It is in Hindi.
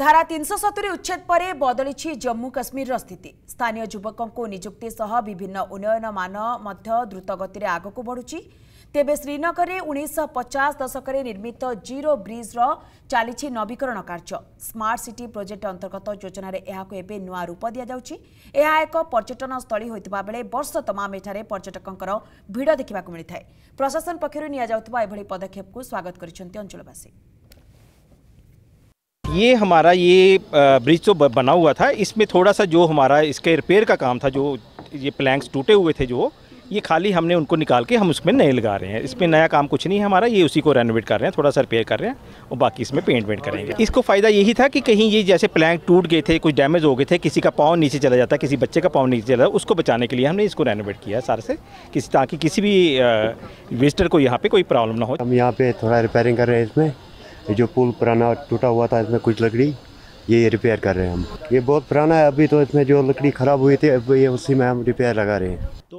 ଧାରା ତିନିଶହ ସତୁରି ଉଚ୍ଛେଦ ପରେ ବଦଳିଛି ଜମ୍ମୁ କାଶ୍ମୀରର ସ୍ଥିତି ସ୍ଥାନୀୟ ଯୁବକଙ୍କୁ ନିଯୁକ୍ତି ସହ ବିଭିନ୍ନ ଉନ୍ନୟନ ମାନ ମଧ୍ୟ ଦ୍ରୁତଗତିରେ ଆଗକୁ ବଢ଼ୁଛି ତେବେ ଶ୍ରୀନଗରରେ ଉଣେଇଶହ ପଚାଶ ଦଶକରେ ନିର୍ମିତ ଜିରୋ ବ୍ରିଜ୍ର ଚାଲିଛି ନବୀକରଣ କାର୍ଯ୍ୟ ସ୍ମାର୍ଟ ସିଟି ପ୍ରୋଜେକ୍ଟ ଅନ୍ତର୍ଗତ ଯୋଜନାରେ ଏହାକୁ ଏବେ ନୂଆ ରୂପ ଦିଆଯାଉଛି ଏହା ଏକ ପର୍ଯ୍ୟଟନ ସ୍ଥଳୀ ହୋଇଥିବା ବେଳେ ବର୍ଷ ତମାମ ଏଠାରେ ପର୍ଯ୍ୟଟକଙ୍କର ଭିଡ଼ ଦେଖିବାକୁ ମିଳିଥାଏ ପ୍ରଶାସନ ପକ୍ଷରୁ ନିଆଯାଉଥିବା ଏଭଳି ପଦକ୍ଷେପକୁ ସ୍ୱାଗତ କରିଛନ୍ତି ଅଞ୍ଚଳବାସୀ ये हमारा ये ब्रिज तो बना हुआ था इसमें थोड़ा सा जो हमारा इसके रिपेयर का काम था जो ये प्लैंक्स टूटे हुए थे जो ये खाली हमने उनको निकाल के हम उसमें नए लगा रहे हैं इसमें नया काम कुछ नहीं है हमारा ये उसी को रेनोवेट कर रहे हैं थोड़ा सा रिपेयर कर रहे हैं और बाकी इसमें पेंट वेंट करेंगे इसको फ़ायदा यही था कि कहीं ये जैसे प्लैंक टूट गए थे कुछ डैमेज हो गए थे किसी का पाँव नीचे चला जाता किसी बच्चे का पाँव नीचे चला जाता उसको बचाने के लिए हमने इसको रेनोवेट किया सारे से किसी ताकि किसी भी विजिटर को यहाँ पर कोई प्रॉब्लम ना हो हम यहाँ पर थोड़ा रिपेयरिंग कर रहे हैं इसमें ये जो पुल पुराना टूटा हुआ था इसमें कुछ लकड़ी ये रिपेयर कर रहे हैं हम ये बहुत पुराना है अभी तो इसमें जो लकड़ी ख़राब हुई थी अब ये उसी में हम रिपेयर लगा रहे हैं